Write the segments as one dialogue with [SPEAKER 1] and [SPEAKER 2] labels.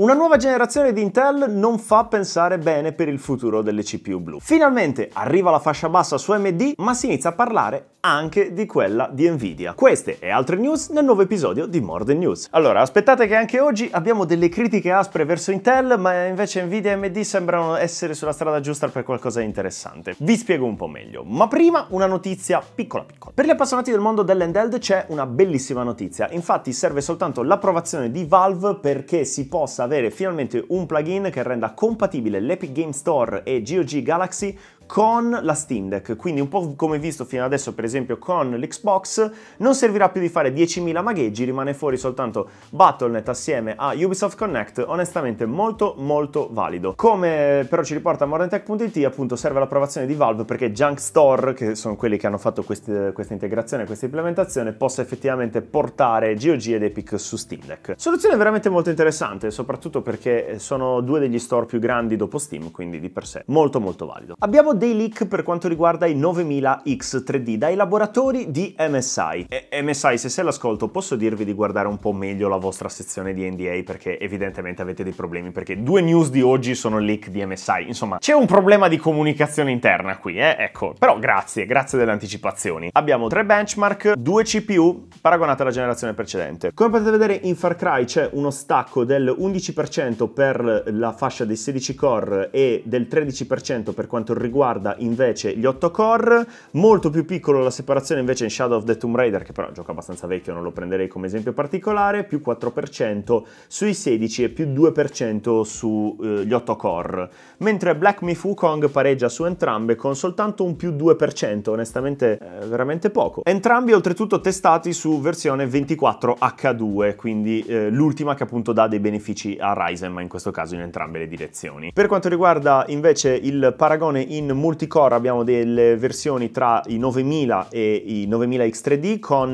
[SPEAKER 1] Una nuova generazione di Intel non fa pensare bene per il futuro delle CPU blu. Finalmente arriva la fascia bassa su AMD, ma si inizia a parlare anche di quella di Nvidia. Queste e altre news nel nuovo episodio di More Than News. Allora, aspettate che anche oggi abbiamo delle critiche aspre verso Intel, ma invece Nvidia e AMD sembrano essere sulla strada giusta per qualcosa di interessante. Vi spiego un po' meglio, ma prima una notizia piccola piccola. Per gli appassionati del mondo dell'handheld c'è una bellissima notizia. Infatti serve soltanto l'approvazione di Valve perché si possa avere finalmente un plugin che renda compatibile l'Epic Game Store e GOG Galaxy con la Steam Deck, quindi un po' come visto fino adesso per esempio con l'Xbox, non servirà più di fare 10.000 magheggi, rimane fuori soltanto Battle.net assieme a Ubisoft Connect, onestamente molto molto valido. Come però ci riporta modernitech.it appunto serve l'approvazione di Valve perché Junk Store, che sono quelli che hanno fatto queste, questa integrazione, questa implementazione, possa effettivamente portare GOG ed Epic su Steam Deck. Soluzione veramente molto interessante, soprattutto perché sono due degli store più grandi dopo Steam, quindi di per sé molto molto valido. Abbiamo dei leak per quanto riguarda i 9000X3D dai laboratori di MSI. E MSI, se sei l'ascolto, posso dirvi di guardare un po' meglio la vostra sezione di NDA perché evidentemente avete dei problemi, perché due news di oggi sono leak di MSI. Insomma, c'è un problema di comunicazione interna qui, eh? Ecco, però grazie, grazie delle anticipazioni. Abbiamo tre benchmark, due CPU paragonate alla generazione precedente. Come potete vedere in Far Cry c'è uno stacco del 11% per la fascia dei 16 core e del 13% per quanto riguarda riguarda invece gli 8 core, molto più piccolo la separazione invece in Shadow of the Tomb Raider, che però è un gioco abbastanza vecchio, non lo prenderei come esempio particolare, più 4% sui 16 e più 2% sugli eh, 8 core, mentre Black Myth Wukong pareggia su entrambe con soltanto un più 2%, onestamente eh, veramente poco. Entrambi oltretutto testati su versione 24H2, quindi eh, l'ultima che appunto dà dei benefici a Ryzen, ma in questo caso in entrambe le direzioni. Per quanto riguarda invece il paragone in multicore abbiamo delle versioni tra i 9000 e i 9000X3D con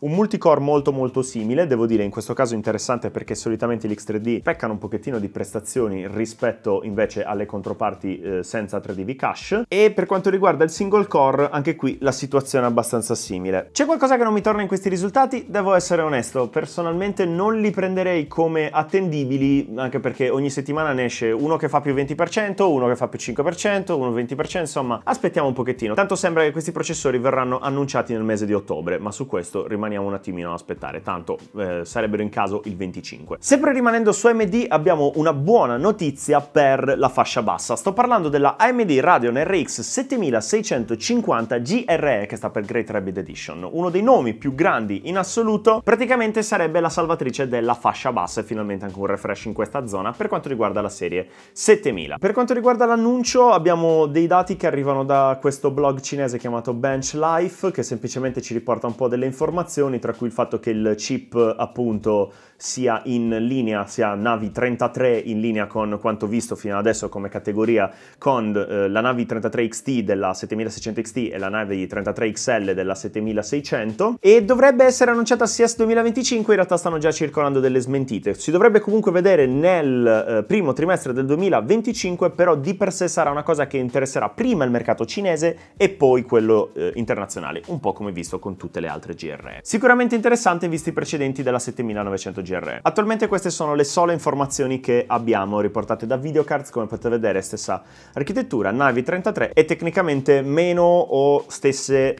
[SPEAKER 1] un multicore molto molto simile, devo dire in questo caso interessante perché solitamente gli X3D peccano un pochettino di prestazioni rispetto invece alle controparti eh, senza 3DV cache e per quanto riguarda il single core anche qui la situazione è abbastanza simile. C'è qualcosa che non mi torna in questi risultati? Devo essere onesto, personalmente non li prenderei come attendibili anche perché ogni settimana ne esce uno che fa più 20%, uno che fa più 5%, uno 20%, cioè insomma aspettiamo un pochettino. Tanto sembra che questi processori verranno annunciati nel mese di ottobre, ma su questo rimaniamo un attimino a aspettare, tanto eh, sarebbero in caso il 25. Sempre rimanendo su AMD abbiamo una buona notizia per la fascia bassa, sto parlando della AMD Radeon RX 7650 GRE che sta per Great Rabbit Edition, uno dei nomi più grandi in assoluto, praticamente sarebbe la salvatrice della fascia bassa e finalmente anche un refresh in questa zona per quanto riguarda la serie 7000. Per quanto riguarda l'annuncio abbiamo dei dati dati che arrivano da questo blog cinese chiamato Bench Life che semplicemente ci riporta un po' delle informazioni tra cui il fatto che il chip appunto sia in linea, sia Navi 33 in linea con quanto visto fino adesso come categoria con eh, la Navi 33 XT della 7600 XT e la Navi 33 XL della 7600 e dovrebbe essere annunciata CES 2025, in realtà stanno già circolando delle smentite. Si dovrebbe comunque vedere nel eh, primo trimestre del 2025, però di per sé sarà una cosa che interesserà prima il mercato cinese e poi quello eh, internazionale, un po' come visto con tutte le altre GRE. Sicuramente interessante visti i precedenti della 7900 GRE. Attualmente queste sono le sole informazioni che abbiamo riportate da videocards, come potete vedere stessa architettura, navi 33 e tecnicamente meno o stesse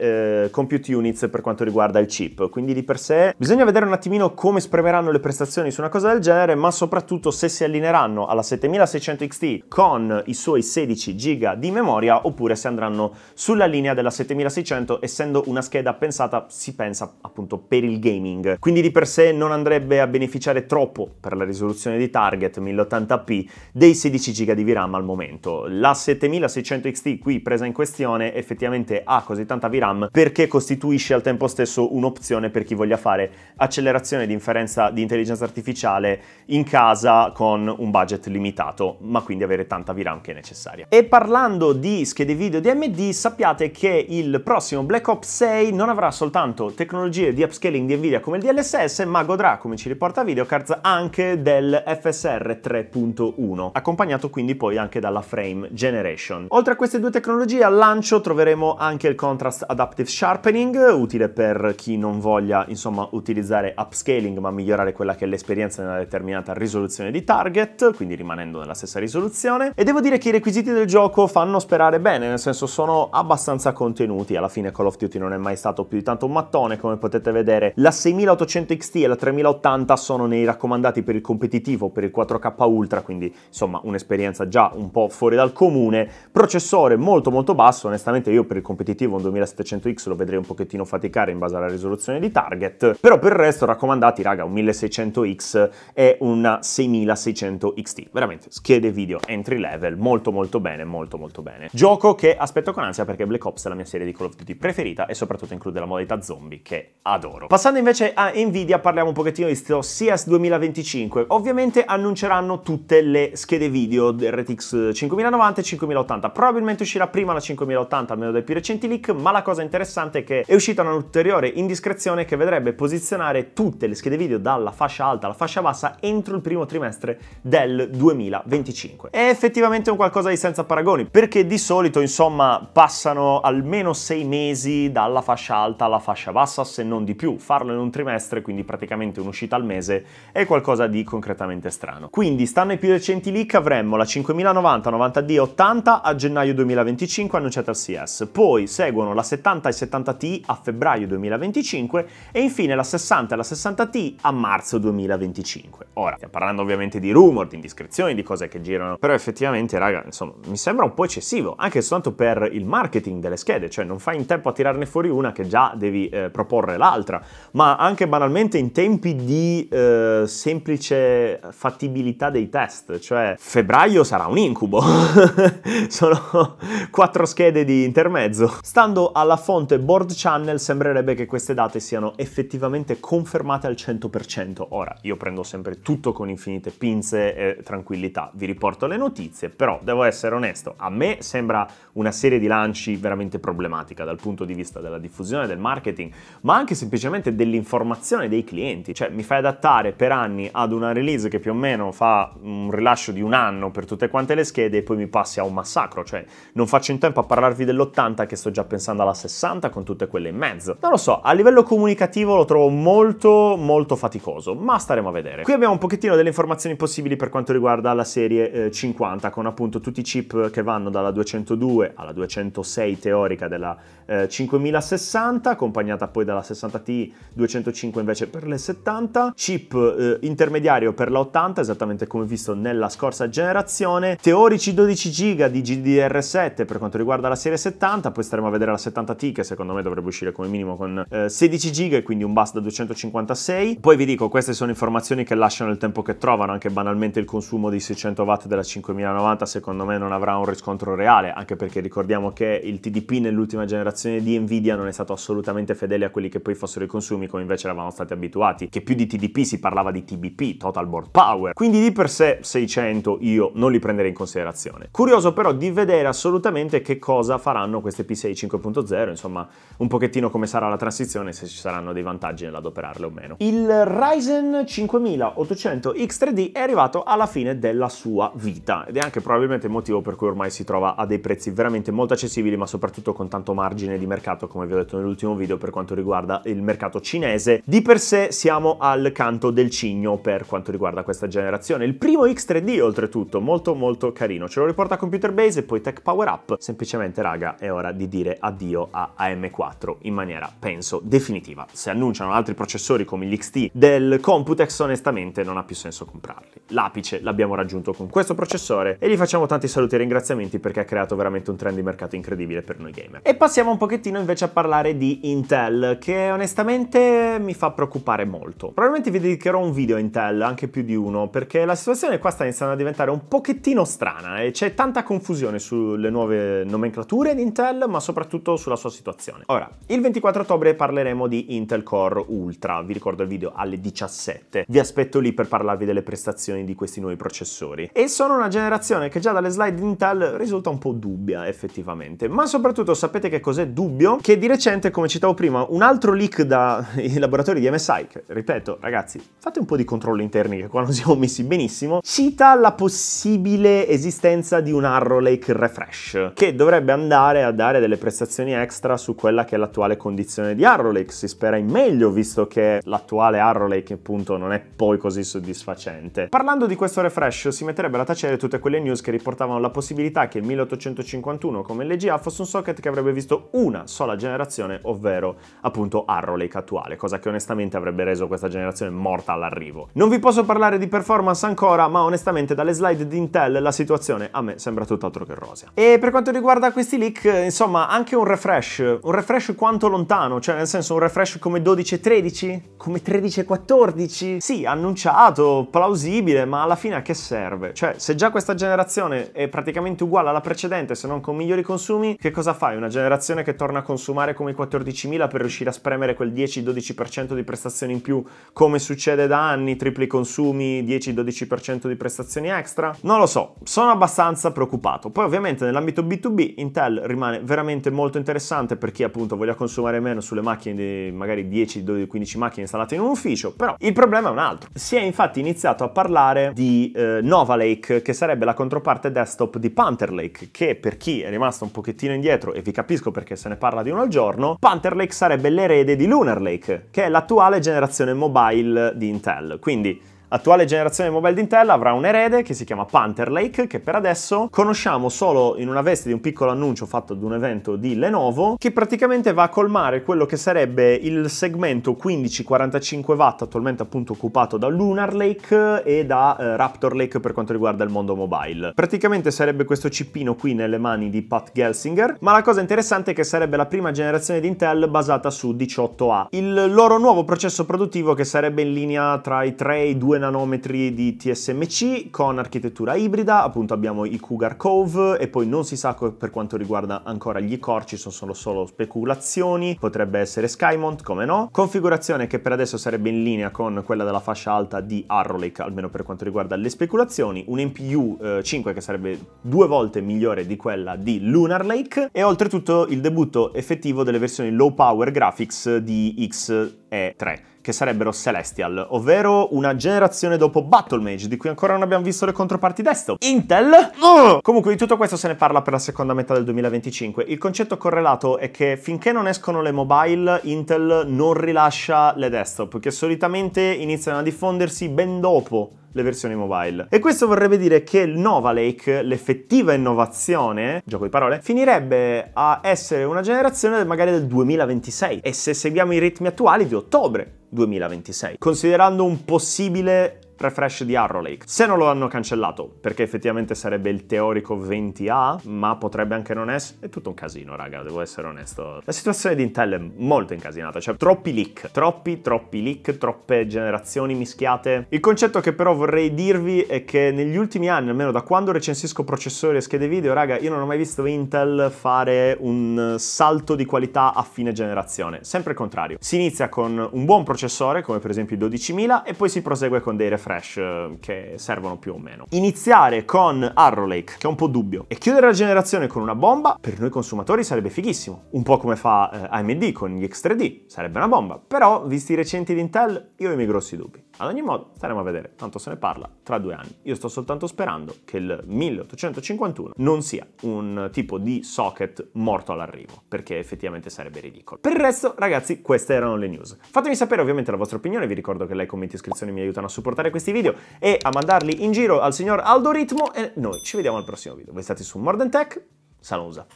[SPEAKER 1] eh, compute units per quanto riguarda il chip, quindi di per sé bisogna vedere un attimino come spremeranno le prestazioni su una cosa del genere, ma soprattutto se si allineeranno alla 7600 XT con i suoi 16 GB di memoria memoria oppure se andranno sulla linea della 7600 essendo una scheda pensata, si pensa appunto per il gaming. Quindi di per sé non andrebbe a beneficiare troppo per la risoluzione di target 1080p dei 16 GB di VRAM al momento. La 7600 XT qui presa in questione effettivamente ha così tanta VRAM perché costituisce al tempo stesso un'opzione per chi voglia fare accelerazione di inferenza di intelligenza artificiale in casa con un budget limitato, ma quindi avere tanta VRAM che è necessaria. E parlando di schede video di AMD sappiate che il prossimo Black Ops 6 non avrà soltanto tecnologie di upscaling di Nvidia come il DLSS ma godrà, come ci riporta Videocards, anche del FSR 3.1 accompagnato quindi poi anche dalla frame generation. Oltre a queste due tecnologie al lancio troveremo anche il contrast adaptive sharpening utile per chi non voglia insomma utilizzare upscaling ma migliorare quella che è l'esperienza nella determinata risoluzione di target quindi rimanendo nella stessa risoluzione e devo dire che i requisiti del gioco fanno spazio sperare bene, nel senso sono abbastanza contenuti, alla fine Call of Duty non è mai stato più di tanto un mattone, come potete vedere la 6800 XT e la 3080 sono nei raccomandati per il competitivo, per il 4K Ultra, quindi insomma un'esperienza già un po' fuori dal comune, processore molto molto basso, onestamente io per il competitivo un 2700X lo vedrei un pochettino faticare in base alla risoluzione di target, però per il resto raccomandati raga un 1600X e un 6600 XT, veramente schede video entry level molto molto bene, molto molto bene bene. Gioco che aspetto con ansia perché Black Ops è la mia serie di Call of Duty preferita e soprattutto include la modalità zombie che adoro. Passando invece a Nvidia parliamo un pochettino di sto CS 2025. Ovviamente annunceranno tutte le schede video del RTX 5090 e 5080. Probabilmente uscirà prima la 5080 almeno dai più recenti leak, ma la cosa interessante è che è uscita un'ulteriore indiscrezione che vedrebbe posizionare tutte le schede video dalla fascia alta alla fascia bassa entro il primo trimestre del 2025. È effettivamente un qualcosa di senza paragoni perché di solito insomma passano almeno sei mesi dalla fascia alta alla fascia bassa se non di più, farlo in un trimestre quindi praticamente un'uscita al mese è qualcosa di concretamente strano. Quindi stanno i più recenti leak avremmo la 5090, 90D, 80 a gennaio 2025 annunciata al CS, poi seguono la 70 e 70T a febbraio 2025 e infine la 60 e la 60T a marzo 2025. Ora, stiamo parlando ovviamente di rumor, di indiscrezioni, di cose che girano, però effettivamente raga, insomma, mi sembra un po' eccessivo motivo, anche soltanto per il marketing delle schede, cioè non fai in tempo a tirarne fuori una che già devi eh, proporre l'altra, ma anche banalmente in tempi di eh, semplice fattibilità dei test, cioè febbraio sarà un incubo, sono quattro schede di intermezzo. Stando alla fonte Board Channel sembrerebbe che queste date siano effettivamente confermate al 100%, ora io prendo sempre tutto con infinite pinze e tranquillità, vi riporto le notizie, però devo essere onesto, a me sembra una serie di lanci veramente problematica dal punto di vista della diffusione, del marketing, ma anche semplicemente dell'informazione dei clienti. Cioè mi fai adattare per anni ad una release che più o meno fa un rilascio di un anno per tutte quante le schede e poi mi passi a un massacro, cioè non faccio in tempo a parlarvi dell'80 che sto già pensando alla 60 con tutte quelle in mezzo. Non lo so, a livello comunicativo lo trovo molto molto faticoso, ma staremo a vedere. Qui abbiamo un pochettino delle informazioni possibili per quanto riguarda la serie eh, 50 con appunto tutti i chip che vanno dalla 2 202 alla 206 teorica della eh, 5060, accompagnata poi dalla 60T 205 invece per le 70, chip eh, intermediario per la 80, esattamente come visto nella scorsa generazione, teorici 12 GB di GDR7 per quanto riguarda la serie 70, poi staremo a vedere la 70T che secondo me dovrebbe uscire come minimo con eh, 16 GB, quindi un bus da 256. Poi vi dico, queste sono informazioni che lasciano il tempo che trovano, anche banalmente il consumo di 600 watt della 5090 secondo me non avrà un riscontro reale, anche perché ricordiamo che il TDP nell'ultima generazione di Nvidia non è stato assolutamente fedele a quelli che poi fossero i consumi come invece eravamo stati abituati, che più di TDP si parlava di TBP, Total Board Power, quindi di per sé 600 io non li prenderei in considerazione. Curioso però di vedere assolutamente che cosa faranno queste P6 5.0, insomma un pochettino come sarà la transizione, se ci saranno dei vantaggi nell'adoperarle o meno. Il Ryzen 5800 X3D è arrivato alla fine della sua vita ed è anche probabilmente il motivo per cui ormai si trova a dei prezzi veramente molto accessibili ma soprattutto con tanto margine di mercato come vi ho detto nell'ultimo video per quanto riguarda il mercato cinese. Di per sé siamo al canto del cigno per quanto riguarda questa generazione. Il primo X3D oltretutto, molto molto carino. Ce lo riporta Computer Base e poi Tech Power Up. Semplicemente raga è ora di dire addio a AM4 in maniera penso definitiva. Se annunciano altri processori come gli XT del Computex onestamente non ha più senso comprarli. L'apice l'abbiamo raggiunto con questo processore e gli facciamo tanti saluti e ringraziamenti perché perché ha creato veramente un trend di mercato incredibile per noi gamer. E passiamo un pochettino invece a parlare di Intel, che onestamente mi fa preoccupare molto. Probabilmente vi dedicherò un video a Intel, anche più di uno, perché la situazione qua sta iniziando a diventare un pochettino strana e c'è tanta confusione sulle nuove nomenclature di Intel, ma soprattutto sulla sua situazione. Ora, il 24 ottobre parleremo di Intel Core Ultra, vi ricordo il video alle 17. Vi aspetto lì per parlarvi delle prestazioni di questi nuovi processori. E sono una generazione che già dalle slide di Intel risulta un po' dubbia effettivamente, ma soprattutto sapete che cos'è dubbio? Che di recente, come citavo prima, un altro leak dai laboratori di MSI, che ripeto ragazzi, fate un po' di controllo interni che qua non siamo messi benissimo, cita la possibile esistenza di un Arrow Lake Refresh, che dovrebbe andare a dare delle prestazioni extra su quella che è l'attuale condizione di Arrow Lake, si spera in meglio visto che l'attuale Arrow Lake appunto non è poi così soddisfacente. Parlando di questo refresh si metterebbero a tacere tutte quelle news che riportavano la possibilità che il 1851 come LGA fosse un socket che avrebbe visto una sola generazione, ovvero appunto Arrow attuale, cosa che onestamente avrebbe reso questa generazione morta all'arrivo. Non vi posso parlare di performance ancora, ma onestamente dalle slide di Intel la situazione a me sembra tutt'altro che rosea. E per quanto riguarda questi leak, insomma, anche un refresh, un refresh quanto lontano, cioè nel senso un refresh come 12 13? Come 13 14? Sì, annunciato, plausibile, ma alla fine a che serve? Cioè, se già questa generazione è praticamente uguale alla precedente, precedente se non con migliori consumi, che cosa fai? Una generazione che torna a consumare come i 14.000 per riuscire a spremere quel 10-12% di prestazioni in più come succede da anni, tripli consumi, 10-12% di prestazioni extra? Non lo so, sono abbastanza preoccupato. Poi ovviamente nell'ambito B2B Intel rimane veramente molto interessante per chi appunto voglia consumare meno sulle macchine di magari 10-15 macchine installate in un ufficio, però il problema è un altro. Si è infatti iniziato a parlare di eh, Nova Lake, che sarebbe la controparte desktop di Panther Lake che per chi è rimasto un pochettino indietro, e vi capisco perché se ne parla di uno al giorno, Panther Lake sarebbe l'erede di Lunar Lake, che è l'attuale generazione mobile di Intel. Quindi attuale generazione mobile di Intel avrà un erede che si chiama Panther Lake che per adesso conosciamo solo in una veste di un piccolo annuncio fatto ad un evento di Lenovo che praticamente va a colmare quello che sarebbe il segmento 15-45 watt attualmente appunto occupato da Lunar Lake e da eh, Raptor Lake per quanto riguarda il mondo mobile. Praticamente sarebbe questo cippino qui nelle mani di Pat Gelsinger ma la cosa interessante è che sarebbe la prima generazione di Intel basata su 18A. Il loro nuovo processo produttivo che sarebbe in linea tra i 3 e i 2 nanometri di TSMC con architettura ibrida, appunto abbiamo i Cougar Cove e poi non si sa per quanto riguarda ancora gli core, ci sono solo, solo speculazioni, potrebbe essere Skymont, come no. Configurazione che per adesso sarebbe in linea con quella della fascia alta di Arrow Lake, almeno per quanto riguarda le speculazioni, un MPU eh, 5 che sarebbe due volte migliore di quella di Lunar Lake e oltretutto il debutto effettivo delle versioni low power graphics di X e 3, che sarebbero Celestial, ovvero una generazione dopo Battle Mage, di cui ancora non abbiamo visto le controparti desktop. Intel? Uh! Comunque di tutto questo se ne parla per la seconda metà del 2025. Il concetto correlato è che finché non escono le mobile, Intel non rilascia le desktop, che solitamente iniziano a diffondersi ben dopo le versioni mobile. E questo vorrebbe dire che il Nova Lake, l'effettiva innovazione, gioco di parole, finirebbe a essere una generazione magari del 2026 e se seguiamo i ritmi attuali di ottobre 2026, considerando un possibile refresh di Arrow Lake. Se non lo hanno cancellato, perché effettivamente sarebbe il teorico 20A, ma potrebbe anche non essere, è tutto un casino, raga, devo essere onesto. La situazione di Intel è molto incasinata, cioè troppi leak, troppi, troppi leak, troppe generazioni mischiate. Il concetto che però vorrei dirvi è che negli ultimi anni, almeno da quando recensisco processori e schede video, raga, io non ho mai visto Intel fare un salto di qualità a fine generazione, sempre il contrario. Si inizia con un buon processore, come per esempio i 12000, e poi si prosegue con dei refresh refresh eh, che servono più o meno. Iniziare con Arrow Lake, che è un po' dubbio, e chiudere la generazione con una bomba, per noi consumatori sarebbe fighissimo. Un po' come fa eh, AMD con gli X3D, sarebbe una bomba. Però, visti i recenti di Intel, io ho i miei grossi dubbi. Ad ogni modo, staremo a vedere, tanto se ne parla tra due anni. Io sto soltanto sperando che il 1851 non sia un tipo di socket morto all'arrivo, perché effettivamente sarebbe ridicolo. Per il resto, ragazzi, queste erano le news. Fatemi sapere ovviamente la vostra opinione, vi ricordo che like, commenti e iscrizioni mi aiutano a supportare questi video e a mandarli in giro al signor Aldo e noi ci vediamo al prossimo video. Voi state su More Tech, Salusa.